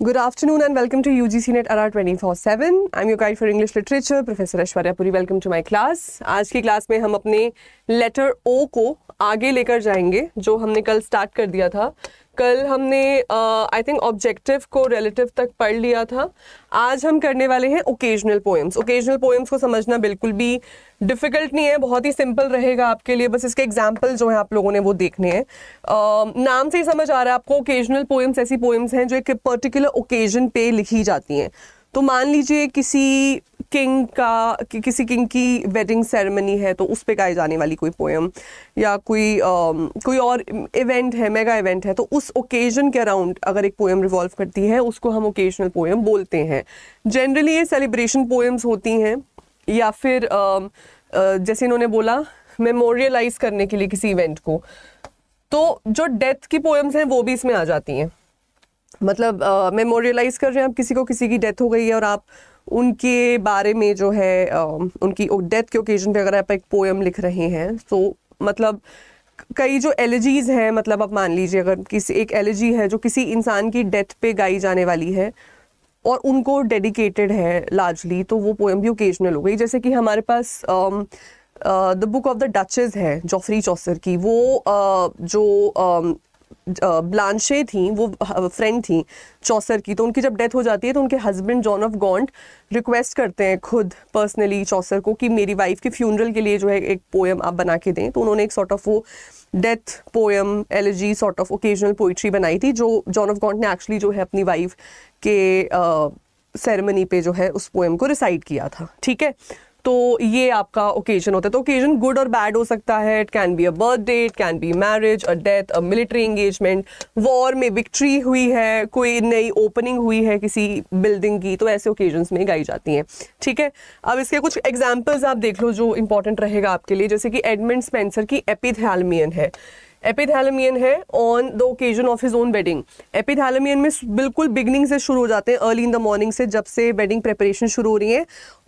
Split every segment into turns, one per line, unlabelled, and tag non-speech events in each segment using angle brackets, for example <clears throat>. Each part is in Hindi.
Good afternoon and welcome to UGC Net Ara 24/7. I'm your guide for English Literature, Professor Ashwarya Puri. Welcome to my class. आज की क्लास में हम अपने लेटर ओ को आगे लेकर जाएंगे जो हमने कल स्टार्ट कर दिया था कल हमने आई थिंक ऑब्जेक्टिव को रिलेटिव तक पढ़ लिया था आज हम करने वाले हैं ओकेजनल पोएम्स ओकेजनल पोएम्स को समझना बिल्कुल भी डिफ़िकल्ट नहीं है बहुत ही सिंपल रहेगा आपके लिए बस इसके एग्जाम्पल जो हैं आप लोगों ने वो देखने हैं uh, नाम से ही समझ आ रहा है आपको ओकेजनल पोएम्स ऐसी पोएम्स हैं जो एक पर्टिकुलर ओकेजन पे लिखी जाती हैं तो मान लीजिए किसी किंग का कि किसी किंग की वेडिंग सेरेमनी है तो उस पर गाई जाने वाली कोई पोएम या कोई आ, कोई और इवेंट है मेगा इवेंट है तो उस ओकेजन के अराउंड अगर एक पोएम रिवॉल्व करती है उसको हम ओकेजनल पोएम बोलते हैं जनरली ये सेलिब्रेशन पोएम्स होती हैं या फिर आ, आ, जैसे इन्होंने बोला मेमोरियलाइज करने के लिए किसी इवेंट को तो जो डेथ की पोएम्स हैं वो भी इसमें आ जाती हैं मतलब मेमोरियलाइज uh, कर रहे हैं आप किसी को किसी की डेथ हो गई है और आप उनके बारे में जो है उनकी डेथ के ओकेजन पे अगर आप एक पोएम लिख रहे हैं तो मतलब कई जो एलर्जीज हैं मतलब आप मान लीजिए अगर किसी एक एलर्जी है जो किसी इंसान की डेथ पे गाई जाने वाली है और उनको डेडिकेटेड है लार्जली तो वो पोएम भी ओकेजनल हो गई जैसे कि हमारे पास the book of the duchess है जॉफरी चौसर की वो uh, जो ब्लानशे थी वो फ्रेंड थी चौसर की तो उनकी जब डेथ हो जाती है तो उनके husband John of Gaunt request करते हैं खुद पर्सनली चौसर को कि मेरी वाइफ की फ्यूनरल के लिए जो है एक पोएम आप बना के दें तो उन्होंने एक सॉर्ट ऑफ वो death poem elegy sort of occasional poetry बनाई थी जो जॉन ऑफ गॉन्ट ने एक्चुअली जो है अपनी वाइफ के सेरेमनी पे जो है उस पोएम को रिसाइड किया था ठीक है तो ये आपका ओकेजन होता है तो ओकेजन गुड और बैड हो सकता है it can be a birthday it can be marriage a death a military engagement war में विक्ट्री हुई है कोई नई ओपनिंग हुई है किसी बिल्डिंग की तो ऐसे ओकेजन्स में गाई जाती हैं ठीक है अब इसके कुछ एग्जाम्पल्स आप देख लो जो इंपॉर्टेंट रहेगा आपके लिए जैसे कि एडमिन स्पेंसर की एपिथैलमियन है एपिथैलमियन है on the occasion of his own wedding epithalamion में बिल्कुल बिगनिंग से शुरू हो जाते हैं अर्ली इन द मॉर्निंग से जब से वेडिंग प्रेपरेशन शुरू हो रही है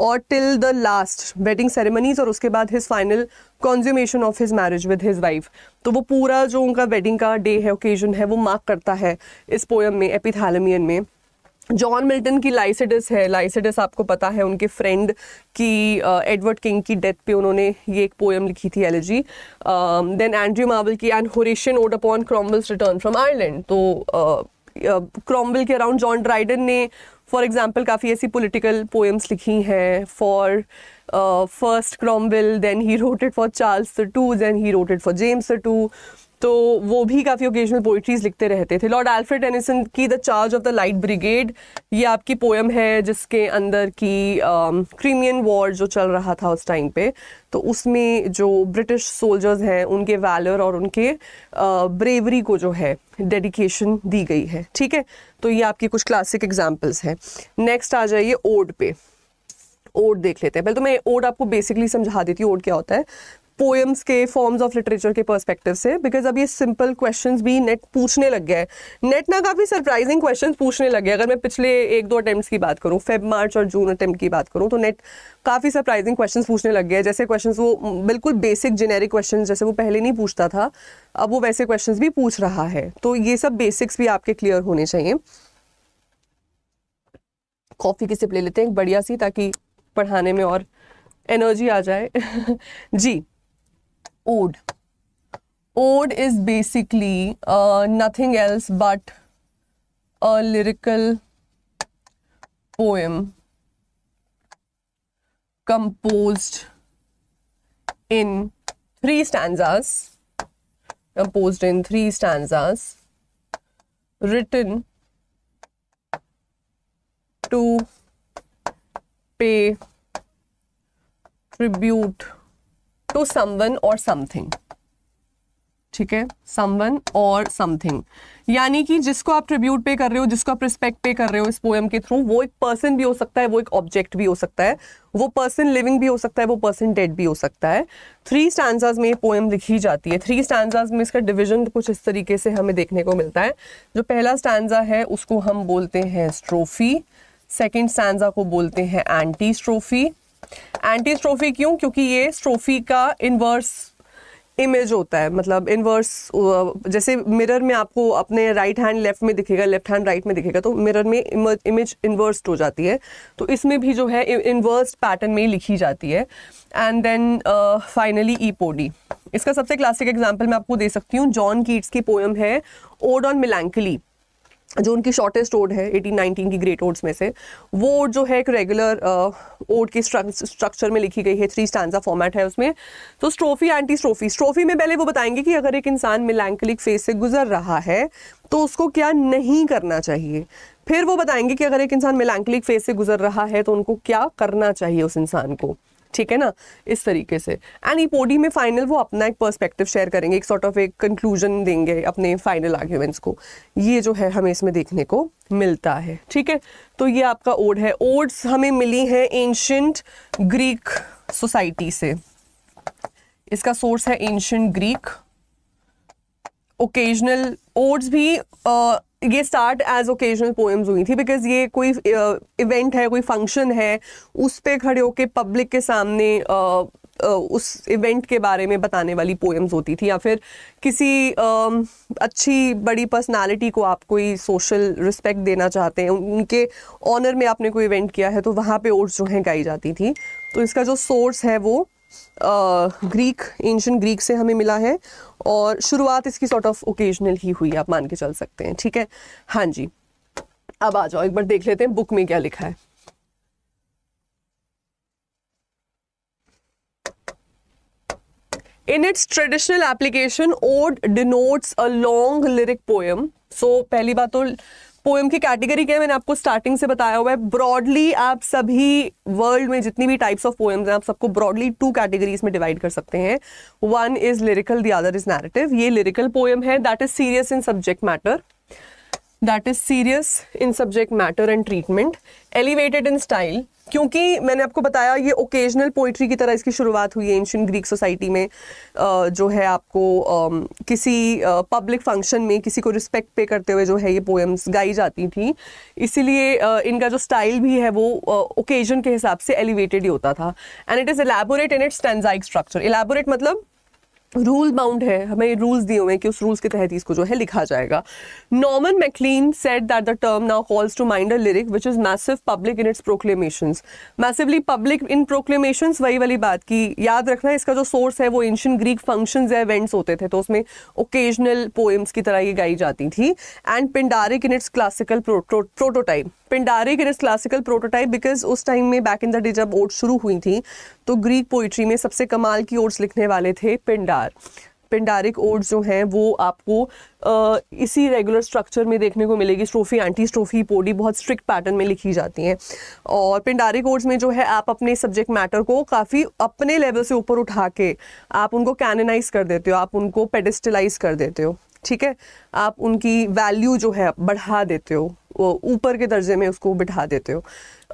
और till the last wedding ceremonies और उसके बाद his final consummation of his marriage with his wife तो वो पूरा जो उनका वेडिंग का डे है ओकेजन है वो मार्क करता है इस पोएम में एपिथैलमियन में जॉन मिल्टन की लाइसिडस है लाइसिडस आपको पता है उनके फ्रेंड की एडवर्ड uh, किंग की डेथ पे उन्होंने ये एक पोएम लिखी थी एलर्जी देन एंड्री मार्बल की and Horatian ode upon Cromwell's return from Ireland तो क्रॉम्बल uh, uh, के अराउंड जॉन ड्राइडन ने फॉर एग्जाम्पल काफ़ी ऐसी पोलिटिकल पोएम्स लिखी हैं for first Cromwell then he wrote for Charles the two then he wrote for James the two तो वो भी काफ़ी ओकेजनल पोइट्रीज लिखते रहते थे लॉर्ड एल्फ्रेड एनिसन की the charge of the light brigade ये आपकी पोएम है जिसके अंदर की क्रीमियन um, वॉर जो चल रहा था उस टाइम पे तो उसमें जो ब्रिटिश सोल्जर्स हैं उनके वैलर और उनके ब्रेवरी uh, को जो है डेडिकेशन दी गई है ठीक है तो ये आपकी कुछ क्लासिक एग्जाम्पल्स हैं नेक्स्ट आ जाइए ओड पे ओड देख लेते हैं पहले तो मैं ओड आपको बेसिकली समझा देती हूँ ओड क्या होता है पोएम्स के फॉर्म्स ऑफ लिटरेचर के पर्सपेक्टिव से बिकॉज अब ये सिंपल क्वेश्चन भी नेट पूछने लग गया है नेट ना काफ़ी सरप्राइजिंग क्वेश्चन पूछने लग गया अगर मैं पिछले एक दो अटैम्प्ट की बात करूँ फेब मार्च और जून अटैम्प्ट की बात करूँ तो नेट काफ़ी सरप्राइजिंग क्वेश्चन पूछने लग गया है जैसे क्वेश्चन वो बिल्कुल बेसिक जेनेरिक क्वेश्चन जैसे वो पहले नहीं पूछता था अब वो वैसे क्वेश्चन भी पूछ रहा है तो ये सब बेसिक्स भी आपके क्लियर होने चाहिए कॉफ़ी की सिप ले लेते हैं एक बढ़िया सी ताकि पढ़ाने में और एनर्जी आ जाए <laughs> जी ode. Ode is basically uh, nothing else but a lyrical poem composed in three stanzas, composed in three stanzas, written to pay tribute to someone और समथिंग ठीक है समवन और समथिंग यानी कि जिसको आप ट्रिब्यूट पे कर रहे हो जिसको आप रिस्पेक्ट पे कर रहे हो इस पोएम के थ्रू वो एक पर्सन भी हो सकता है वो एक ऑब्जेक्ट भी हो सकता है वो पर्सन लिविंग भी हो सकता है वो पर्सन डेड भी हो सकता है थ्री स्टैंडर्स में ये पोएम लिखी जाती है थ्री स्टैंडर्स में इसका डिविजन कुछ इस तरीके से हमें देखने को मिलता है जो पहला स्टैंडा है उसको हम बोलते हैं स्ट्रोफी सेकेंड स्टैंडा को बोलते हैं एंटी स्ट्रोफी एंटी स्ट्रोफी क्यों क्योंकि ये स्ट्रोफी का इन्वर्स इमेज होता है मतलब इनवर्स जैसे मिरर में आपको अपने राइट हैंड लेफ्ट में दिखेगा लेफ्ट हैंड राइट में दिखेगा तो मिरर में इमेज इन्वर्स्ड हो जाती है तो इसमें भी जो है इनवर्स पैटर्न में लिखी जाती है and then finally epode इसका सबसे क्लासिक एग्जाम्पल मैं आपको दे सकती हूँ जॉन कीट्स की पोएम है ओड ऑन मिलैंकली जो उनकी शॉर्टेस्ट ओड है 1819 की ग्रेट ओड्स में से वो ओड जो है एक रेगुलर ओड के स्ट्रक्चर में लिखी गई है थ्री स्टैंडा फॉर्मेट है उसमें तो स्ट्रोफी एंटी स्ट्रोफी स्ट्रोफी में पहले वो बताएंगे कि अगर एक इंसान मिलैंकलिक फेज से गुजर रहा है तो उसको क्या नहीं करना चाहिए फिर वो बताएंगे कि अगर एक इंसान मिलैंकलिक फेज से गुजर रहा है तो उनको क्या करना चाहिए उस इंसान को ठीक है ना इस तरीके से एंड ई पोडी में फाइनल वो अपना एक पर्सपेक्टिव शेयर करेंगे एक सॉर्ट ऑफ एक कंक्लूजन देंगे अपने फाइनल आर्ग्यूमेंट्स को ये जो है हमें इसमें देखने को मिलता है ठीक है तो ये आपका ओड है ओड्स हमें मिली है एंशंट ग्रीक सोसाइटी से इसका सोर्स है एंशंट ग्रीक ओकेजनल ओड्स भी ये स्टार्ट एज ओकेजनल पोएम्स हुई थी बिकॉज ये कोई इवेंट है कोई फंक्शन है उस पर खड़े होके पब्लिक के सामने उस इवेंट के बारे में बताने वाली पोएम्स होती थी या फिर किसी अच्छी बड़ी पर्सनालिटी को आप कोई सोशल रिस्पेक्ट देना चाहते हैं उनके ऑनर में आपने कोई इवेंट किया है तो वहाँ पे ओट्स जो हैं गाई जाती थी तो इसका जो सोर्स है वो ग्रीक एंशन ग्रीक से हमें मिला है और शुरुआत इसकी सॉर्ट ऑफ ओकेजनल ही हुई आप मान के चल सकते हैं ठीक है हाँ जी अब आ जाओ एक बार देख लेते हैं बुक में क्या लिखा है in its traditional application ode denotes a long lyric poem so पहली बात तो पोएम की कैटेगरी क्या है मैंने आपको स्टार्टिंग से बताया हुआ है ब्रॉडली आप सभी वर्ल्ड में जितनी भी टाइप्स ऑफ पोएम्स हैं आप सबको ब्रॉडली टू कैटेगरीज में डिवाइड कर सकते हैं one is lyrical the other is narrative ये लिरिकल पोएम है that is serious in subject matter that is serious in subject matter and treatment elevated in style क्योंकि मैंने आपको बताया ये ओकेजनल पोइट्री की तरह इसकी शुरुआत हुई है एंशियन ग्रीक सोसाइटी में जो है आपको किसी पब्लिक फंक्शन में किसी को रिस्पेक्ट पे करते हुए जो है ये पोएम्स गाई जाती थी इसीलिए इनका जो स्टाइल भी है वो ओकेजन के हिसाब से एलिवेटेड ही होता था and it is elaborate in its stanzaic structure elaborate मतलब रूल बाउंड है हमें रूल्स दिए हुए हैं कि उस रूल्स के तहत इसको जो है लिखा जाएगा Norman Maclean said that the term now calls to mind a lyric which is massive public in its proclamation massively public in proclamation वही वाली बात की याद रखना इसका जो सोर्स है वो एंशियन ग्रीक फंक्शन या इवेंट्स होते थे तो उसमें ओकेजनल पोएम्स की तरह ये गाई जाती थी and Pindaric in its classical prototype Pindaric in its classical prototype because उस टाइम में बैक इन द डे जब ओट्स शुरू हुई थी तो ग्रीक पोइट्री में सबसे कमाल की ओट्स लिखने वाले थे पिंडार पिंडार पिंडारिक ओड्स जो हैं वो आपको आ, इसी रेगुलर स्ट्रक्चर में देखने को मिलेगी स्ट्रोफी एंटी स्ट्रोफी पोडी बहुत स्ट्रिक्ट पैटर्न में लिखी जाती हैं और पिंडारिक ओड्स में जो है आप अपने सब्जेक्ट मैटर को काफ़ी अपने लेवल से ऊपर उठा के आप उनको कैननाइज कर देते हो आप उनको पेडिस्टलाइज कर देते हो ठीक है आप उनकी वैल्यू जो है बढ़ा देते हो ऊपर के दर्जे में उसको बिठा देते हो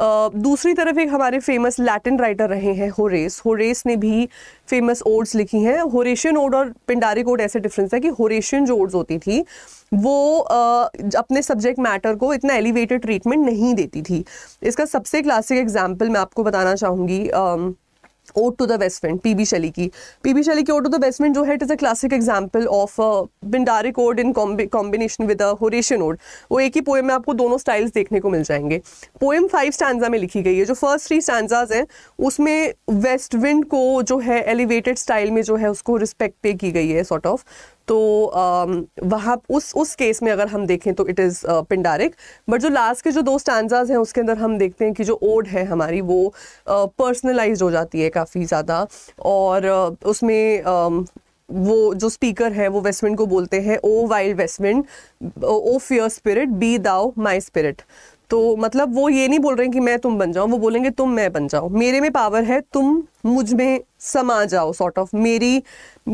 दूसरी तरफ एक हमारे फेमस लैटिन राइटर रहे हैं होरेस होरेस ने भी फेमस ओड्स लिखी हैं होरेशियन ओड और पिंडारिक ओड ऐसे डिफरेंस है कि होरेशियन जो ओड्स होती थी वो आ, अपने सब्जेक्ट मैटर को इतना एलिवेटेड ट्रीटमेंट नहीं देती थी इसका सबसे क्लासिक एग्जाम्पल मैं आपको बताना चाहूँगी ode to the west P B Shelley की पी बी शैली की ode to the west friend जो है it is a classic example of Pindaric ode in combination with Horatian ode वो एक ही पोएम में आपको दोनों स्टाइल्स देखने को मिल जाएंगे पोएम फाइव स्टैंडा में लिखी गई है जो फर्स्ट थ्री स्टैंडाज हैं उसमें वेस्ट विंड को जो है एलिवेटेड स्टाइल में जो है उसको रिस्पेक्ट पे की गई है सॉर्ट ऑफ तो वहाँ उस उस केस में अगर हम देखें तो इट इज़ पिंडारिक बट जो लास्ट के जो दो स्टैंडर्ज हैं उसके अंदर हम देखते हैं कि जो ओड है हमारी वो पर्सनलाइज हो जाती है काफ़ी ज़्यादा और उसमें वो जो स्पीकर है वो वेस्टमिन को बोलते हैं O wild west wind O fierce spirit be thou my spirit तो मतलब वो ये नहीं बोल रहे कि मैं तुम बन जाऊं वो बोलेंगे तुम मैं बन जाओ मेरे में पावर है तुम मुझ में समा जाओ सॉर्ट ऑफ मेरी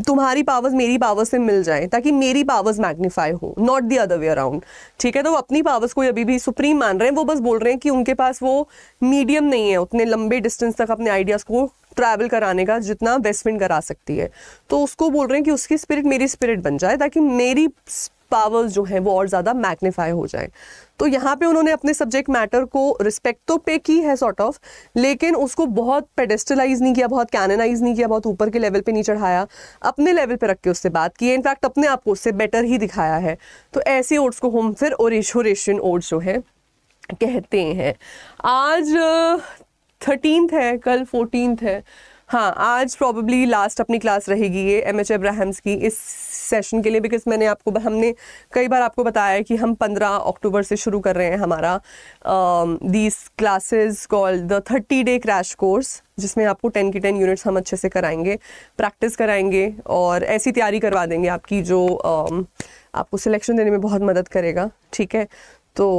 तुम्हारी पावर्स मेरी पावर से मिल जाए ताकि मेरी पावर्स मैग्नीफाई हो not the other way around ठीक है तो वो अपनी पावर्स को अभी भी सुप्रीम मान रहे हैं वो बस बोल रहे हैं कि उनके पास वो मीडियम नहीं है उतने लंबे डिस्टेंस तक अपने आइडियाज़ को ट्रैवल कराने का जितना वेस्टविंड करा सकती है तो उसको बोल रहे हैं कि उसकी स्पिरिट मेरी स्पिरिट बन जाए ताकि मेरी पावर्स जो हैं वो और ज़्यादा मैग्नीफाई हो जाएं तो यहाँ पे उन्होंने अपने सब्जेक्ट मैटर को रिस्पेक्ट तो पे की है सॉर्ट sort ऑफ of, लेकिन उसको बहुत पेडेस्टलाइज नहीं किया बहुत कैननाइज नहीं किया बहुत ऊपर के लेवल पे नहीं चढ़ाया अपने लेवल पे रख के उससे बात की इनफैक्ट अपने आप को उससे बेटर ही दिखाया है तो ऐसे ओट्स को हम फिर ओरेशियन ओट्स जो है कहते हैं आज थर्टीनथ है कल फोर्टीनथ है हाँ आज प्रॉब्ली लास्ट अपनी क्लास रहेगी ये एम एच एब्राहम्स की इस सेशन के लिए बिकॉज मैंने आपको हमने कई बार आपको बताया कि हम 15 अक्टूबर से शुरू कर रहे हैं हमारा these classes called the thirty day crash course जिसमें आपको टेन की टेन यूनिट्स हम अच्छे से कराएंगे प्रैक्टिस कराएंगे और ऐसी तैयारी करवा देंगे आपकी जो um, आपको सिलेक्शन देने में बहुत मदद करेगा ठीक है तो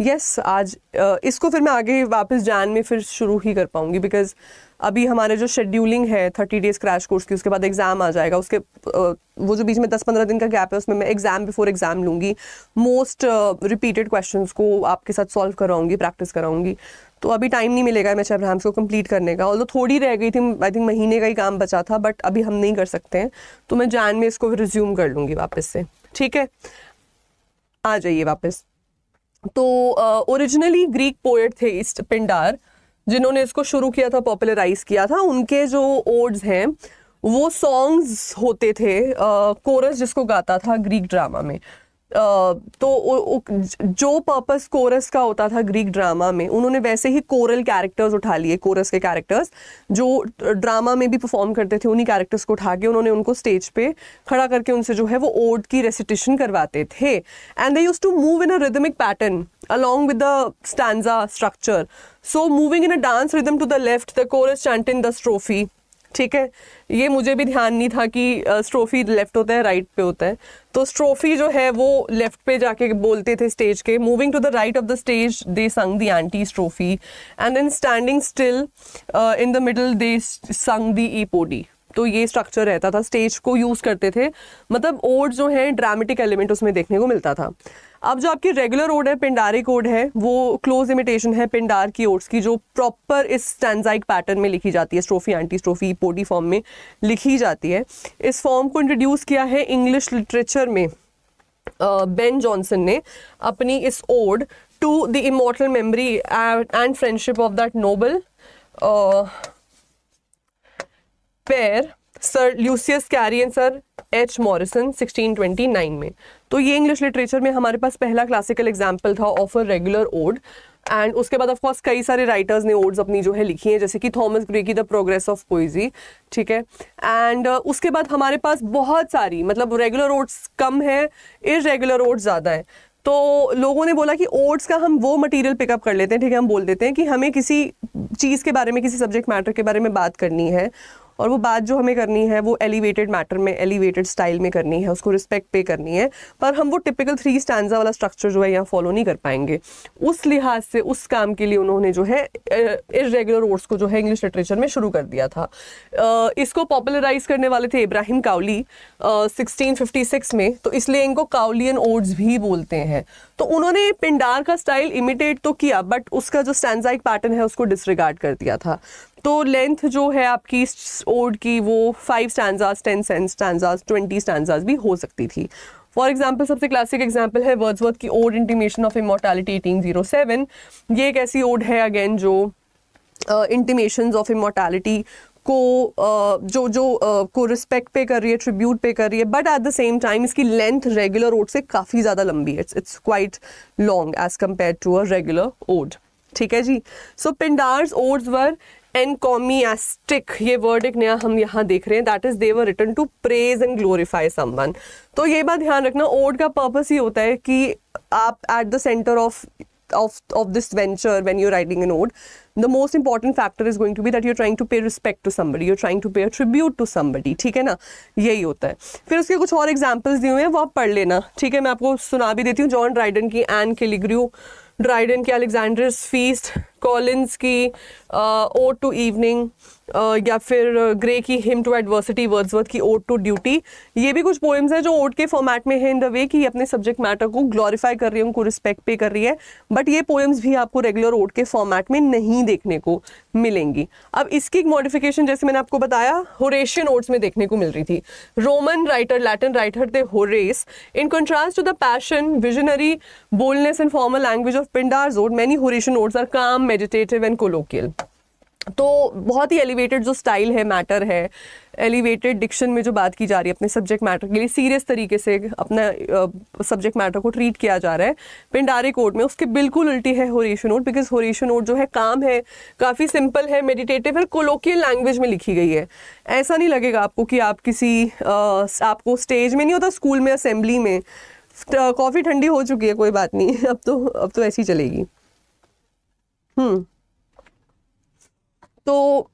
यस आज uh, इसको फिर मैं आगे वापस जान में फिर शुरू ही कर पाऊँगी बिकॉज़ अभी हमारे जो शेड्यूलिंग है थर्टी डेज क्रैश कोर्स की उसके बाद एग्जाम आ जाएगा उसके वो जो बीच में दस पंद्रह दिन का गैप है उसमें मैं एग्जाम बिफोर एग्जाम लूंगी मोस्ट रिपीटेड क्वेश्चन को आपके साथ सॉल्व कराऊंगी प्रैक्टिस कराऊंगी तो अभी टाइम नहीं मिलेगा मैं अब्राहम्स को कंप्लीट करने का तो थोड़ी रह गई थी आई थिंक महीने का ही काम बचा था बट अभी हम नहीं कर सकते हैं तो मैं जान में इसको रिज्यूम कर लूँगी वापस से ठीक है आ जाइए वापस तो ओरिजिनली ग्रीक पोएट थे ईस्ट पिंडार जिन्होंने इसको शुरू किया था पॉपुलराइज किया था उनके जो ओड्स हैं वो सॉन्ग्स होते थे कोरस जिसको गाता था ग्रीक ड्रामा में आ, तो उ, उ, जो पर्पस कोरस का होता था ग्रीक ड्रामा में उन्होंने वैसे ही कोरल कैरेक्टर्स उठा लिए कोरस के कैरेक्टर्स जो ड्रामा में भी परफॉर्म करते थे उन्हीं कैरेक्टर्स को उठा के उन्होंने उनको स्टेज पे खड़ा करके उनसे जो है वो ओड की रेसिटेशन करवाते थे and they use to move in a rhythmic pattern along with the stanza structure so moving in a dance rhythm to the left the chorus chant in the strophe ठीक है ये मुझे भी ध्यान नहीं था कि स्ट्रोफी लेफ्ट होता है राइट पे होता है तो स्ट्रोफी जो है वो लेफ्ट पे जाके बोलते थे स्टेज के moving to the right of the stage they sang the antistrophe and then standing still in the middle they sang the पोडी तो ये स्ट्रक्चर रहता था स्टेज को यूज़ करते थे मतलब ओड जो है ड्रामेटिक एलिमेंट उसमें देखने को मिलता था अब जो आपकी रेगुलर ओड है पिंडारिक ओड है वो क्लोज इमिटेशन है पिंडार की ओड्स की जो प्रॉपर इस स्टैंडाइक पैटर्न में लिखी जाती है स्ट्रोफी एंटी स्ट्रोफी पोडी फॉर्म में लिखी जाती है इस फॉर्म को इंट्रोड्यूस किया है इंग्लिश लिटरेचर में बेन uh, जॉनसन ने अपनी इस ode to the immortal memory and friendship of that noble pair sir Lucius Cary sir H Morison 1629 में तो ये इंग्लिश लिटरेचर में हमारे पास पहला क्लासिकल एग्जाम्पल था of a regular ode and उसके बाद ऑफकोर्स कई सारे राइटर्स ने ओड्स अपनी जो है लिखी हैं जैसे कि थॉमस ग्रे की द प्रोग्रेस ऑफ पोइजी ठीक है एंड uh, उसके बाद हमारे पास बहुत सारी मतलब रेगुलर ओड्स कम है इरेगुलर ओड्स ज़्यादा है तो लोगों ने बोला कि ओट्स का हम वो मटेरियल पिकअप कर लेते हैं ठीक है हम बोल देते हैं कि हमें किसी चीज़ के बारे में किसी सब्जेक्ट मैटर के बारे में बात करनी है और वो बात जो हमें करनी है वो एलिवेटेड मैटर में एलिवेटेड स्टाइल में करनी है उसको रिस्पेक्ट पे करनी है पर हम वो टिपिकल थ्री स्टैंडा वाला स्ट्रक्चर जो है यहाँ फॉलो नहीं कर पाएंगे उस लिहाज से उस काम के लिए उन्होंने जो है इरेगुलर वर्ड्स को जो है इंग्लिश लिटरेचर में शुरू कर दिया था इसको पॉपुलराइज करने वाले थे इब्राहिम काउली सिक्सटीन में तो इसलिए इनको काउलियन ओड्स भी बोलते हैं तो उन्होंने पिंडार का स्टाइल इमिटेट तो किया बट उसका जो स्टैंडा पैटर्न है उसको डिसरिगार्ड कर दिया था तो लेंथ जो है आपकी ओड की वो five stanzas ten stanzas stanzas twenty stanzas भी हो सकती थी फॉर एग्जाम्पल सबसे क्लासिक एग्जाम्पल है वर्ड्स वर्थ की ode intimation of immortality eighteen zero seven ये एक ऐसी ओड है अगेन जो इंटीमेशन ऑफ इमोटैलिटी को uh, जो जो uh, को रिस्पेक्ट पे कर रही है ट्रिब्यूट पे कर रही है but at the same time इसकी लेंथ रेगुलर ओड से काफ़ी ज़्यादा लंबी है it's it's quite long as compare to a regular ode ठीक है जी सो पिंडार्स ओड्स वर एनकोमियास्टिक ये वर्ड एक नया हम यहाँ देख रहे हैं that is they're written to praise and glorify someone तो ये बात ध्यान रखना ओड का पर्पस ही होता है कि आप at the centre of of of this venture when you writing an ode the most important factor is going to be that you trying to pay respect to somebody you're trying to pay a to to ठीक है ना यही होता है फिर उसके कुछ और एग्जाम्पल्स दिए हुए हैं वो आप पढ़ लेना ठीक है मैं आपको सुना भी देती हूँ जॉन राइडन की एन के लिग्रू ड्राइडन की अलेक्जेंडर्स फीस्ट कॉलिन्स की ओ टू इवनिंग या फिर ग्रे की हिम टू एडवर्सिटी वर्ड्सवर्थ की ओट टू ड्यूटी ये भी कुछ पोएम्स हैं जो ओट के फॉर्मेट में है इन द वे कि अपने सब्जेक्ट मैटर को ग्लोरीफाई कर रही है उनको रिस्पेक्ट पे कर रही है बट ये पोएम्स भी आपको रेगुलर ओट के फॉर्मेट में नहीं देखने को मिलेंगी अब इसकी एक मॉडिफिकेशन जैसे मैंने आपको बताया होरेशियन ओट्स में देखने को मिल रही थी रोमन राइटर लैटिन राइटर थे Horace in contrast to the passion visionary boldness and formal language of Pindar's ode many Horatian odes are calm meditative and colloquial तो बहुत ही एलिवेटेड जो स्टाइल है मैटर है एलिवेटेड डिक्शन में जो बात की जा रही है अपने सब्जेक्ट मैटर के लिए सीरियस तरीके से अपना सब्जेक्ट uh, मैटर को ट्रीट किया जा रहा है पिंडारे कोर्ट में उसके बिल्कुल उल्टी है होरेशो नोट बिकॉज होरेशो नोट जो है काम है काफ़ी सिंपल है मेडिटेटिव है कोलोकियल लैंग्वेज में लिखी गई है ऐसा नहीं लगेगा आपको कि आप किसी uh, आपको स्टेज में नहीं होता स्कूल में असेंबली में कॉफ़ी ठंडी हो चुकी है कोई बात नहीं <laughs> अब तो अब तो ऐसी चलेगी हम्म तो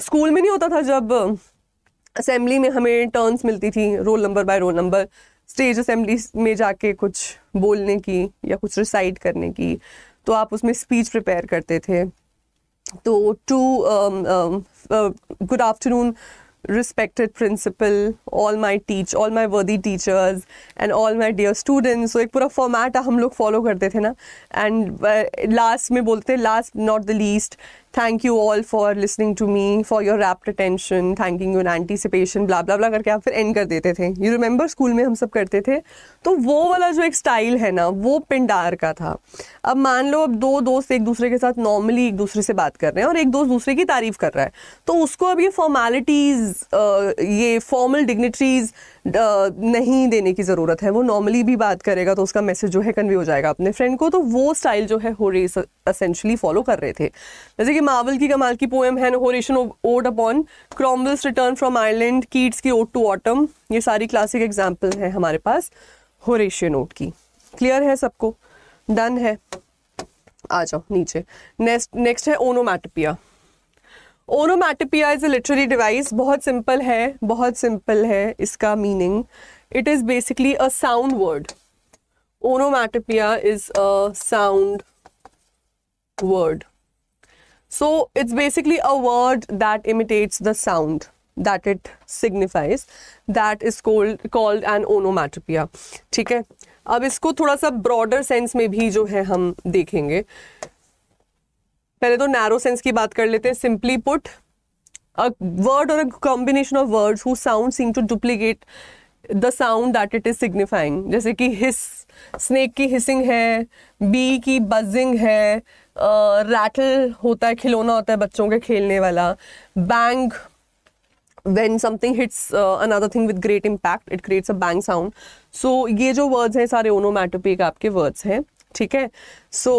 स्कूल में नहीं होता था जब असेंबली में हमें टर्न्स मिलती थी roll number by roll number stage assembly में जाके कुछ बोलने की या कुछ रिसाइट करने की तो आप उसमें स्पीच प्रिपेयर करते थे तो to good afternoon respected principal all my teach all my worthy teachers and all my dear students So एक पूरा फॉर्मेट हम लोग फॉलो करते थे ना एंड लास्ट uh, में बोलते last not the least thank you all for listening to me for your rapt attention thanking you anticipation blah blah blah करके आप फिर एंड कर देते थे यू रिमेंबर स्कूल में हम सब करते थे तो वो वाला जो एक स्टाइल है ना वो पिंडार का था अब मान लो अब दो दोस्त एक दूसरे के साथ नॉर्मली एक दूसरे से बात कर रहे हैं और एक दोस्त दूसरे की तारीफ कर रहा है तो उसको अब ये फॉर्मेलिटीज़ ये फॉर्मल डिग्निटरीज़ नहीं देने की ज़रूरत है वो नॉर्मली भी बात करेगा तो उसका मैसेज जो है कन्वे हो जाएगा अपने फ्रेंड को तो वो स्टाइल जो है होरेस असेंशली फॉलो कर रहे थे जैसे कि मावल की कमाल की पोएम है Horatian ode upon Cromwell's return from Ireland Keats की ओड टू ऑटम ये सारी क्लासिक एग्जाम्पल हैं हमारे पास होरेशियन ओड की क्लियर है सबको डन है आ जाओ नीचे नेक्स्ट नेक्स्ट है onomatopoeia onomatopoeia is a literary device बहुत सिंपल है बहुत सिंपल है इसका meaning it is basically a sound word onomatopoeia is a sound word so it's basically a word that imitates the sound that it signifies that is called called an onomatopoeia ठीक है अब इसको थोड़ा सा ब्रॉडर सेंस में भी जो है हम देखेंगे पहले तो नैरो सेंस की बात कर लेते हैं सिंपली पुट अ वर्ड और a combination of words who sound seem to duplicate the sound that it is signifying जैसे कि हिस स्नेक की हिसिंग है बी की बजिंग है रैटल होता है खिलौना होता है बच्चों के खेलने वाला bang when something hits uh, another thing with great impact it creates a bang sound so ये जो words हैं सारे ओनोमैटोपिक आपके वर्ड्स हैं ठीक है so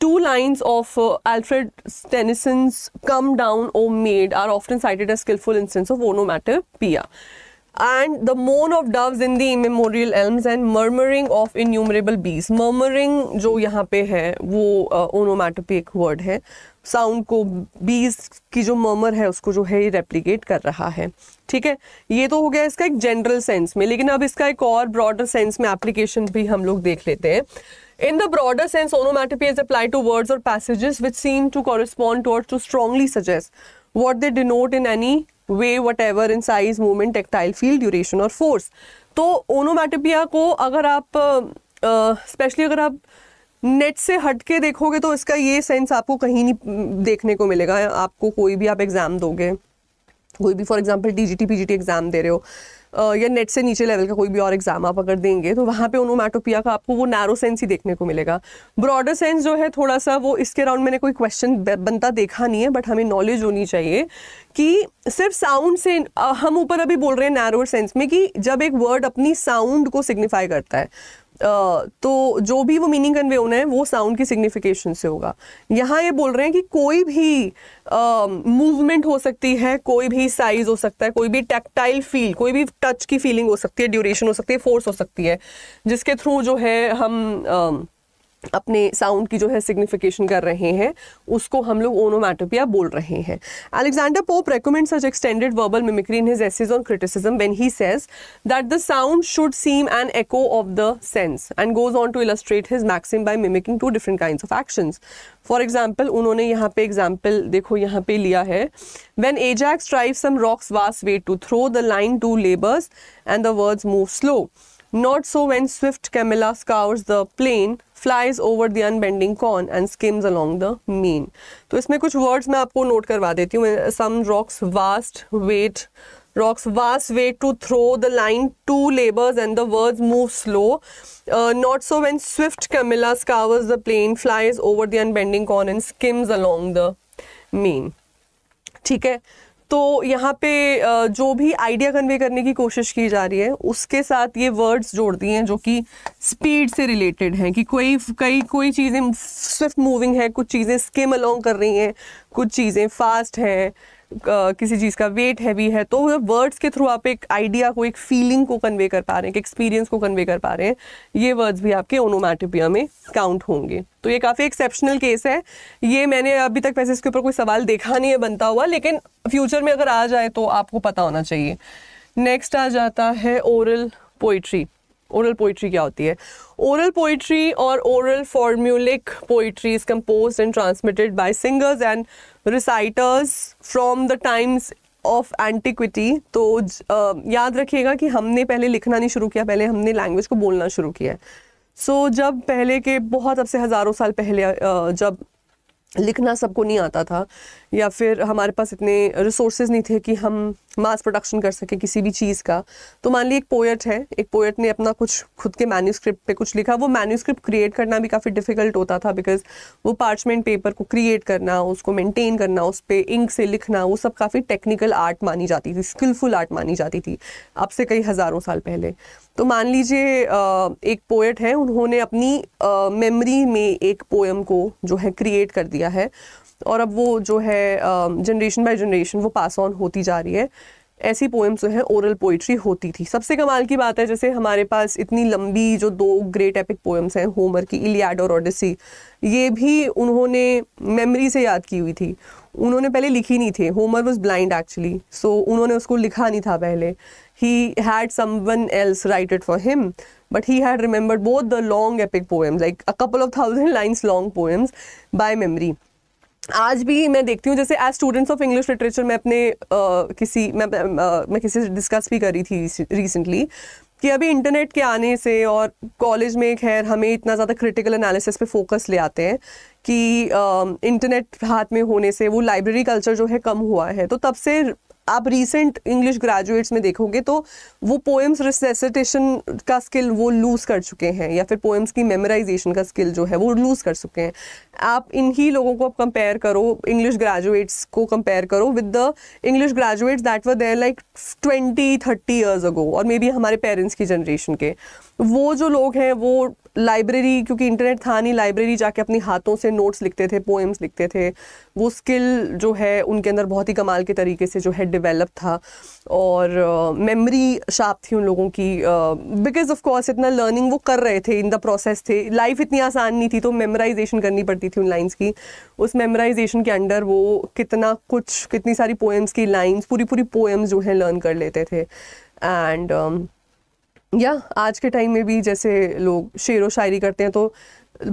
two lines of Alfred Tennyson's come down O maid are often cited as skilful instance of पिया and the moan of doves in the immemorial and murmuring of in innumerable bees murmuring जो यहाँ पे है वो ओनोमैटोपिक uh, वर्ड है साउंड को बीज की जो मर्मर है उसको जो है ये रेप्लीकेट कर रहा है ठीक है ये तो हो गया इसका एक जनरल सेंस में लेकिन अब इसका एक और ब्रॉडर सेंस में एप्लीकेशन भी हम लोग देख लेते हैं in the broader sense onomatopoeia is apply to words और passages which seem to correspond to to strongly suggest what they denote in any way whatever in size movement tactile feel duration और फोर्स तो ओनोमैटोपिया को अगर आप स्पेशली uh, अगर आप नेट से हटके देखोगे तो इसका ये सेंस आपको कहीं नहीं हम्म, देखने को मिलेगा आपको कोई भी आप एग्ज़ाम दोगे कोई भी for example D G T P G T exam दे रहे हो आ, या नेट से नीचे लेवल का कोई भी और एग्ज़ाम आप अगर देंगे तो वहाँ पे ओनोमेटोपिया का आपको वो नैरो सेंस ही देखने को मिलेगा ब्रॉडर सेंस जो है थोड़ा सा वो इसके अराउंड मैंने कोई क्वेश्चन बनता देखा नहीं है बट हमें नॉलेज होनी चाहिए कि सिर्फ साउंड से हम ऊपर अभी बोल रहे हैं नैरो सेंस में कि जब एक वर्ड अपनी साउंड को सिग्निफाई करता है तो जो भी वो मीनिंग कन्वे होना है वो साउंड की सिग्निफिकेशन से होगा यहाँ ये बोल रहे हैं कि कोई भी मूवमेंट हो सकती है कोई भी साइज हो सकता है कोई भी टेक्टाइल फील कोई भी टच की फीलिंग हो सकती है ड्यूरेशन हो सकती है फोर्स हो सकती है जिसके थ्रू जो है हम uh, अपने साउंड की जो है सिग्निफिकेशन कर रहे हैं उसको हम लोग ओनोमैटोपिया बोल रहे हैं Alexander Pope recommend such extended verbal mimicry in his essays on criticism when he says that the sound should seem an echo of the sense and goes on to illustrate his maxim by mimicking two different kind of actions for example उन्होंने यहाँ पे एग्जाम्पल देखो यहाँ पे लिया है when Ajax strive some rocks vast weight to throw the line too labours and the words move slow Not so when swift Camilla scours the plain, flies over the unbending corn and skims along the mean. तो इसमें कुछ words मैं आपको note करवा देती हूँ. Some rocks vast weight, rocks vast weight to throw the line two labors and the words move slow. Uh, not so when swift Camilla scours the plain, flies over the unbending corn and skims along the mean. ठीक है तो यहाँ पे जो भी आइडिया कन्वे करने की कोशिश की जा रही है उसके साथ ये वर्ड्स जोड़ दिए हैं जो कि स्पीड से रिलेटेड हैं कि कोई कई कोई चीज़ें स्विफ्ट मूविंग है कुछ चीज़ें स्किम अलोंग कर रही हैं कुछ चीज़ें फास्ट हैं किसी चीज़ का वेट हैवी है तो वर्ड्स के थ्रू आप एक आइडिया को एक फीलिंग को कन्वे कर पा रहे हैं एक एक्सपीरियंस को कन्वे कर पा रहे हैं ये वर्ड्स भी आपके ओनोमैटोपिया में काउंट होंगे तो ये काफ़ी एक्सेप्शनल केस है ये मैंने अभी तक वैसे इसके ऊपर कोई सवाल देखा नहीं है बनता हुआ लेकिन फ्यूचर में अगर आ जाए तो आपको पता होना चाहिए नेक्स्ट आ जाता है ओरल पोइट्री ओरल पोइट्री क्या होती है ओरल पोइट्री और oral formulaic poetry is composed and transmitted by singers and reciters from the times of antiquity तो ज, uh, याद रखिएगा कि हमने पहले लिखना नहीं शुरू किया पहले हमने लैंग्वेज को बोलना शुरू किया है सो so, जब पहले के बहुत अब से हज़ारों साल पहले uh, जब लिखना सबको नहीं आता था या फिर हमारे पास इतने रिसोर्सेज नहीं थे कि हम मास प्रोडक्शन कर सके किसी भी चीज़ का तो मान लीजिए एक पोएट है एक पोएट ने अपना कुछ खुद के मैन्यूस्क्रिप्ट पे कुछ लिखा वो मैन्यूस्क्रिप्ट क्रिएट करना भी काफ़ी डिफिकल्ट होता था बिकॉज वो पार्चमेंट पेपर को क्रिएट करना उसको मेंटेन करना उस पर इंक से लिखना वो सब काफ़ी टेक्निकल आर्ट मानी जाती थी स्किलफुल आर्ट मानी जाती थी अब से कई हज़ारों साल पहले तो मान लीजिए एक पोएट है उन्होंने अपनी मेमरी में एक पोएम को जो है क्रिएट कर दिया है और अब वो जो है जनरेशन बाय जनरेशन वो पास ऑन होती जा रही है ऐसी पोएम्स जो है ओरल पोइट्री होती थी सबसे कमाल की बात है जैसे हमारे पास इतनी लंबी जो दो ग्रेट एपिक पोएम्स हैं होमर की इलियाड और ओडिसी ये भी उन्होंने मेमोरी से याद की हुई थी उन्होंने पहले लिखी नहीं थी Homer was blind actually so उन्होंने उसको लिखा नहीं था पहले ही had someone else write it for him but he had remembered both the long epic poems like a couple of thousand lines long poems by memory आज भी मैं देखती हूँ जैसे as students of English literature मैं अपने आ, किसी मैं आ, मैं किसी से डिस्कस भी कर रही थी रिसेंटली कि अभी इंटरनेट के आने से और कॉलेज में खैर हमें इतना ज़्यादा क्रिटिकल एनालिसिस पे फोकस ले आते हैं कि इंटरनेट हाथ में होने से वो लाइब्रेरी कल्चर जो है कम हुआ है तो तब से आप रिसेंट इंग्लिश ग्रेजुएट्स में देखोगे तो वो पोएम्स रिसेसिटेशन का स्किल वो लूज़ कर चुके हैं या फिर पोएम्स की मेमोराइजेशन का स्किल जो है वो लूज़ कर चुके हैं आप इन्हीं लोगों को आप कंपेयर करो इंग्लिश ग्रेजुएट्स को कंपेयर करो with the English graduates that were there like twenty thirty years ago और मे बी हमारे पेरेंट्स की जनरेशन के वो जो लोग हैं वो लाइब्रेरी क्योंकि इंटरनेट था नहीं लाइब्रेरी जाके अपनी हाथों से नोट्स लिखते थे पोएम्स लिखते थे वो स्किल जो है उनके अंदर बहुत ही कमाल के तरीके से जो है डेवलप था और मेमोरी uh, शार्प थी उन लोगों की बिकॉज ऑफ कोर्स इतना लर्निंग वो कर रहे थे इन द प्रोसेस थे लाइफ इतनी आसान नहीं थी तो मेमोराइजेशन करनी पड़ती थी उन लाइन्स की उस मेमोराइजेशन के अंडर वो कितना कुछ कितनी सारी पोएम्स की लाइन्स पूरी पूरी पोएम्स जो है लर्न कर लेते थे एंड या आज के टाइम में भी जैसे लोग शेर व शायरी करते हैं तो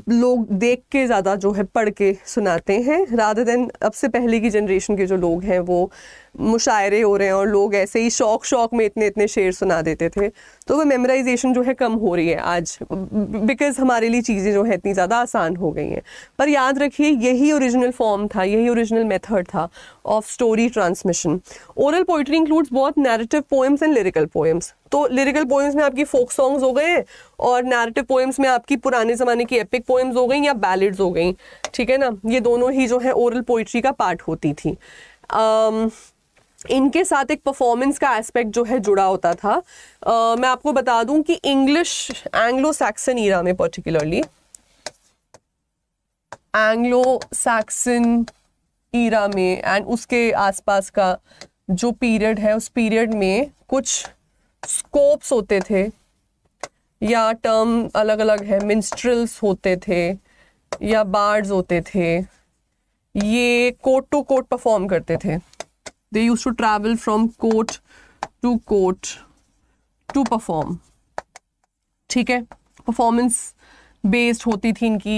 लोग देख के ज़्यादा जो है पढ़ के सुनाते हैं राधा देन अब से पहले की जनरेशन के जो लोग हैं वो मुशायरे हो रहे हैं और लोग ऐसे ही शौक शौक में इतने इतने शेर सुना देते थे तो वो मेमोराइजेशन जो है कम हो रही है आज बिकॉज हमारे लिए चीज़ें जो है इतनी ज़्यादा आसान हो गई हैं पर याद रखिए यही ओरिजिनल फॉर्म था यही ओरिजिनल मेथड था of story transmission oral poetry includes बहुत narrative poems and lyrical poems तो लिरिकल पोएम्स में आपकी फोक सॉन्ग्स हो गए और नैरेटिव पोएम्स में आपकी पुराने ज़माने की एपिक पोएम्स हो गई या बैलेड्स हो गई ठीक है ना ये दोनों ही जो है ओरल पोइट्री का पार्ट होती थी um, इनके साथ एक परफॉर्मेंस का एस्पेक्ट जो है जुड़ा होता था uh, मैं आपको बता दूं कि इंग्लिश एंग्लो सैक्सन ईरा में पर्टिकुलरली एंग्लो सैक्सन ईरा में एंड उसके आसपास का जो पीरियड है उस पीरियड में कुछ स्कोप्स होते थे या टर्म अलग अलग है मिंस्ट्रल्स होते थे या बार्ड्स होते थे ये कोट टू कोट परफॉर्म करते थे they used to travel from court to court to perform ठीक है परफॉर्मेंस बेस्ड होती थी इनकी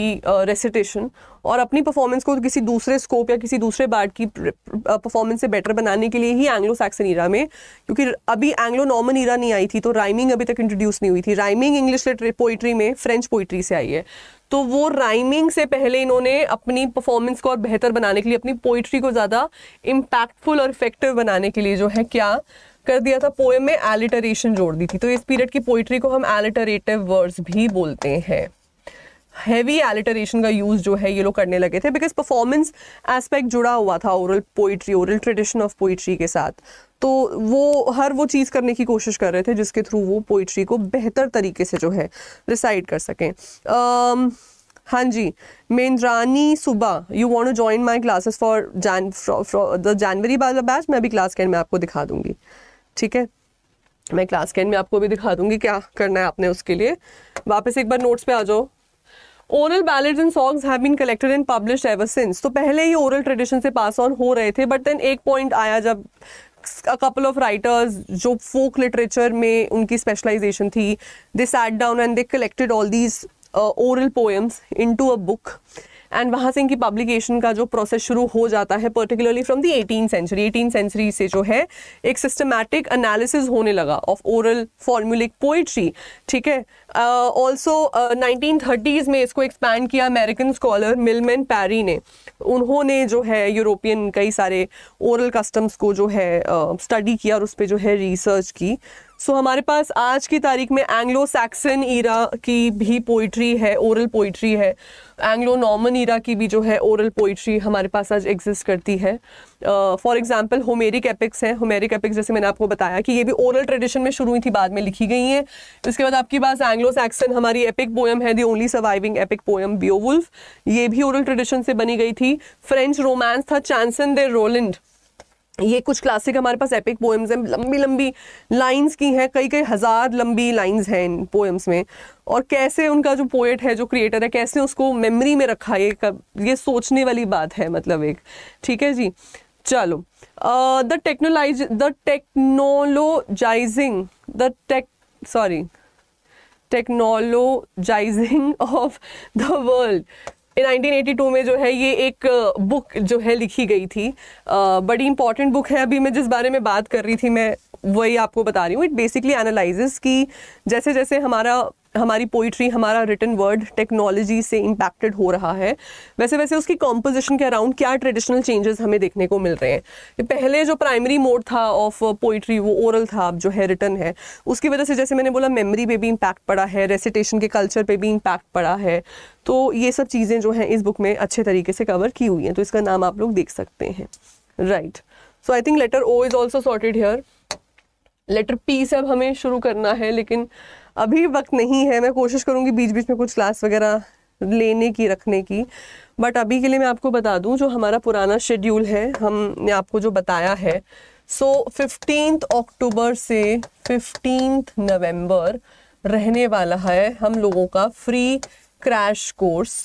रेसिटेशन uh, और अपनी परफॉर्मेंस को किसी दूसरे स्कोप या किसी दूसरे बार्ड की परफॉर्मेंस से बेटर बनाने के लिए ही एंग्लो सैक्सन ईरा में क्योंकि अभी एंग्लो नॉर्मन ईरा नहीं आई थी तो राइमिंग अभी तक इंट्रोड्यूस नहीं हुई थी राइमिंग इंग्लिश पोइट्री में फ्रेंच पोइट्री से आई है तो वो राइमिंग से पहले इन्होंने अपनी परफॉर्मेंस को और बेहतर बनाने के लिए अपनी पोइट्री को ज़्यादा इम्पैक्टफुल और इफेक्टिव बनाने के लिए जो है क्या कर दिया था पोएम में एलिटरेशन जोड़ दी थी तो इस पीरियड की पोइट्री को हम एलिटरेटिव वर्ड्स भी बोलते हैं हैवी एलिटरेशन का यूज़ जो है ये लोग करने लगे थे बिकॉज परफॉर्मेंस एस्पेक्ट जुड़ा हुआ था oral poetry oral tradition of poetry के साथ तो वो हर वो चीज़ करने की कोशिश कर रहे थे जिसके थ्रू वो पोइट्री को बेहतर तरीके से जो है रिसाइड कर सकें um, हाँ जी मेन्द्रानी सुबह you want to join my classes for जैन द जनवरी वाला बैच मैं अभी क्लास टेन में आपको दिखा दूंगी ठीक है मैं क्लास टेन में आपको भी दिखा दूंगी क्या करना है आपने उसके लिए वापस एक बार नोट्स पे आ जाओ oral ballad and songs have been collected and publish ever since तो पहले ही ओरल ट्रेडिशन से पास ऑन हो रहे थे बट देन एक पॉइंट आया जब a couple of writers जो folk literature में उनकी specialization थी they sat down and they collected all these uh, oral poems into a book and वहाँ से इनकी पब्लिकेशन का जो प्रोसेस शुरू हो जाता है particularly from the eighteen century eighteen century से जो है एक सिस्टमैटिक अनालिसिस होने लगा ऑफ ओरल फॉर्मूलिक पोइट्री ठीक है ऑल्सो नाइनटीन थर्टीज़ में इसको एक्सपैंड किया अमेरिकन स्कॉलर मिलमेन पैरी ने उन्होंने जो है यूरोपियन कई सारे ओरल कस्टम्स को जो है स्टडी किया और उस पर जो है रिसर्च की सो so, हमारे पास आज की तारीख में एंग्लो सैक्सन ईरा की भी पोइट्री है ओरल पोइट्री है एंग्लो नॉर्मन ईरा की भी जो है ओरल पोइट्री हमारे पास आज एग्जिस्ट करती है फॉर एग्जाम्पल होमेरिक एपिक्स हैं होमेरिक एपिक्स जैसे मैंने आपको बताया कि ये भी ओरल ट्रेडिशन में शुरू हुई थी बाद में लिखी गई हैं इसके बाद आपके पास एंग्लो सैक्सन हमारी एपिक पोएम है the only surviving epic poem Beowulf ये भी ओरल ट्रेडिशन से बनी गई थी फ्रेंच रोमांस था चांसन दे रोलेंड ये कुछ क्लासिक हमारे पास एपिक पोएम्स हैं लंबी लंबी लाइंस की हैं कई कई हज़ार लंबी लाइंस हैं इन पोएम्स में और कैसे उनका जो पोएट है जो क्रिएटर है कैसे उसको मेमोरी में रखा ये कब ये सोचने वाली बात है मतलब एक ठीक है जी चलो the technologize the technologizing the tech sorry technologizing of the world 1982 में जो है ये एक बुक जो है लिखी गई थी बड़ी इंपॉर्टेंट बुक है अभी मैं जिस बारे में बात कर रही थी मैं वही आपको बता रही हूँ इट बेसिकली एनालाइजेस कि जैसे जैसे हमारा हमारी पोइट्री हमारा रिटर्न वर्ड टेक्नोलॉजी से इम्पैक्टेड हो रहा है वैसे वैसे उसकी कॉम्पोजिशन के अराउंड क्या ट्रेडिशनल चेंजेस हमें देखने को मिल रहे हैं पहले जो प्राइमरी मोड था ऑफ पोइट्री वो ओरल था अब जो है रिटर्न है उसकी वजह से जैसे मैंने बोला मेमोरी पे भी इम्पैक्ट पड़ा है रेसिटेशन के कल्चर पे भी इम्पैक्ट पड़ा है तो ये सब चीज़ें जो हैं इस बुक में अच्छे तरीके से कवर की हुई हैं तो इसका नाम आप लोग देख सकते हैं right so I think letter O is also sorted here letter P से अब हमें शुरू करना है लेकिन अभी वक्त नहीं है मैं कोशिश करूँगी बीच बीच में कुछ क्लास वगैरह लेने की रखने की बट अभी के लिए मैं आपको बता दूँ जो हमारा पुराना शेड्यूल है हमने आपको जो बताया है सो फिफ्टीन अक्टूबर से फिफ्टीन नवंबर रहने वाला है हम लोगों का free crash course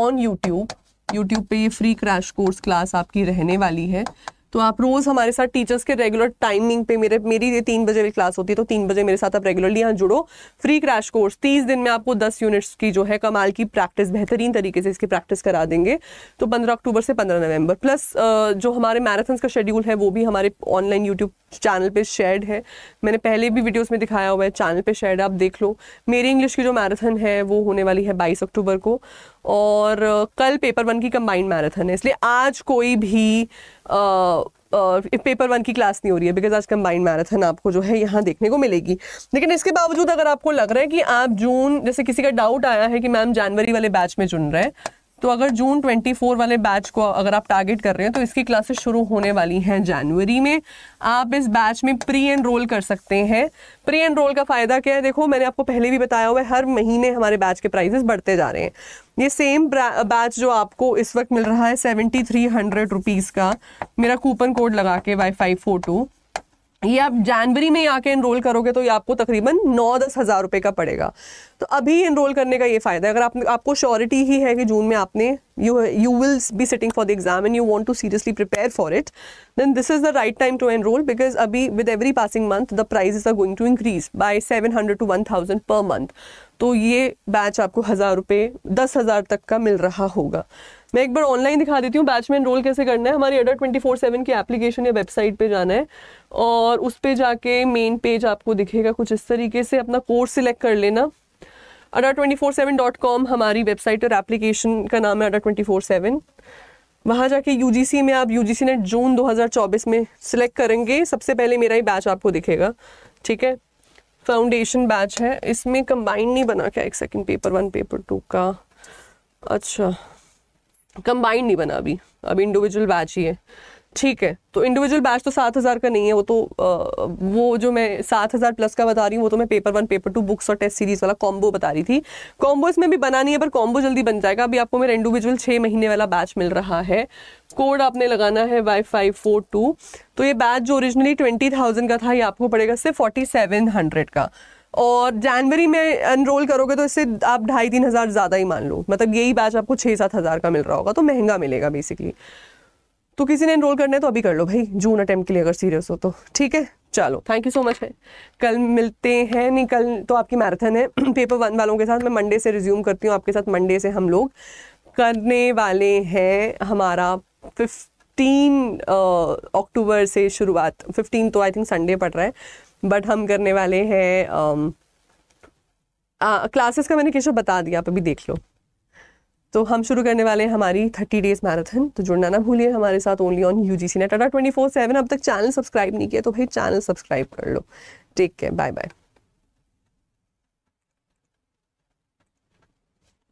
on YouTube YouTube पे ये फ्री क्रैश कोर्स क्लास आपकी रहने वाली है तो आप रोज़ हमारे साथ टीचर्स के रेगुलर टाइमिंग पे मेरे मेरी ये तीन बजे मेरी क्लास होती है तो तीन बजे मेरे साथ आप रेगुलरली यहाँ जुड़ो फ्री क्रैश कोर्स तीस दिन में आपको दस यूनिट्स की जो है कमाल की प्रैक्टिस बेहतरीन तरीके से इसकी प्रैक्टिस करा देंगे तो पंद्रह अक्टूबर से पंद्रह नवंबर प्लस जो हमारे मैराथन का शेड्यूल है वो भी हमारे ऑनलाइन यूट्यूब चैनल पे शेयर्ड है मैंने पहले भी वीडियोस में दिखाया हुआ है चैनल पे शेयर्ड आप देख लो मेरी इंग्लिश की जो मैराथन है वो होने वाली है बाईस अक्टूबर को और कल पेपर वन की कंबाइंड मैराथन है इसलिए आज कोई भी पेपर वन की क्लास नहीं हो रही है बिकॉज आज कंबाइंड मैराथन आपको जो है यहाँ देखने को मिलेगी लेकिन इसके बावजूद अगर आपको लग रहा है कि आप जून जैसे किसी का डाउट आया है कि मैम जनवरी वाले बैच में चुन रहे हैं तो अगर जून 24 वाले बैच को अगर आप टारगेट कर रहे हैं तो इसकी क्लासेस शुरू होने वाली हैं जनवरी में आप इस बैच में प्री एनरोल कर सकते हैं प्री एनरोल का फ़ायदा क्या है देखो मैंने आपको पहले भी बताया हुआ है हर महीने हमारे बैच के प्राइजेस बढ़ते जा रहे हैं ये सेम बैच जो आपको इस वक्त मिल रहा है सेवेंटी थ्री हंड्रेड रुपीज़ का मेरा कूपन कोड लगा के वाई फाई टू ये आप जनवरी में आके इनरोल करोगे तो ये आपको तकरीबन नौ दस हज़ार रुपये का पड़ेगा तो अभी इनरोल करने का ये फ़ायदा है अगर आप, आपको श्योरिटी ही है कि जून में आपने you you will be sitting for the exam and you want to seriously prepare for it then this is the right time to enrol because अभी with every passing month the prices are going to increase by seven hundred to one thousand per month तो ये बैच आपको हज़ार रुपये दस हज़ार तक का मिल रहा होगा मैं एक बार ऑनलाइन दिखा देती हूँ बैच में इनरोल कैसे करना है हमारी अडर ट्वेंटी फोर सेवन की एप्लीकेशन या वेबसाइट पे जाना है और उस पर जाके मेन पेज आपको दिखेगा कुछ इस तरीके से अपना कोर्स सिलेक्ट कर लेना Adda twenty four seven dot com हमारी वेबसाइट और एप्लीकेशन का नाम है अडर ट्वेंटी फोर सेवन वहाँ जाके यू जी सी में आप यू जी सी नेट जून दो हज़ार चौबीस में सिलेक्ट करेंगे सबसे पहले मेरा ही बैच आपको दिखेगा ठीक है फाउंडेशन बैच है इसमें कंबाइन नहीं बना क्या एक second paper one paper two का अच्छा कंबाइंड नहीं बना अभी अभी इंडिविजुअल बैच ही है ठीक है तो इंडिविजुअल बैच तो सात हज़ार का नहीं है वो तो आ, वो जो मैं सात हज़ार प्लस का बता रही हूँ वो तो मैं paper one paper two books और टेस्ट सीरीज़ वाला कॉम्बो बता रही थी कॉम्बो इसमें भी बनानी है पर कॉम्बो जल्दी बन जाएगा अभी आपको मेरा इंडिविजुअल छः महीने वाला बैच मिल रहा है कोड आपने लगाना है वाई फाइव फोर टू तो ये बैच जो ओरिजिनली ट्वेंटी थाउजेंड का था ये आपको पड़ेगा सिर्फ फोर्टी सेवन हंड्रेड का और जनवरी में एनरोल करोगे तो इससे आप ढाई तीन हज़ार ज़्यादा ही मान लो मतलब यही बैच आपको छः सात हज़ार का मिल रहा होगा तो महंगा मिलेगा बेसिकली तो किसी ने एनरोल करना है तो अभी कर लो भाई जून अटैम्प्ट के लिए अगर सीरियस हो तो ठीक है चलो थैंक यू सो मच है कल मिलते हैं नहीं कल तो आपकी मैराथन है पेपर <clears throat> वन वालों के साथ मैं मंडे से रिज्यूम करती हूँ आपके साथ मंडे से हम लोग करने वाले हैं हमारा फिफ्टीन अक्टूबर से शुरुआत फिफ्टीन तो आई थिंक संडे पड़ रहा है बट हम करने वाले हैं क्लासेस um, का मैंने केशव बता दिया आप अभी देख लो तो हम शुरू करने वाले हैं हमारी थर्टी डेज मैराथन तो जुड़ना ना भूलिए हमारे साथ only on U G C NET Adda twenty four seven अब तक चैनल सब्सक्राइब नहीं किया तो भाई चैनल सब्सक्राइब कर लो टेक केयर बाय बाय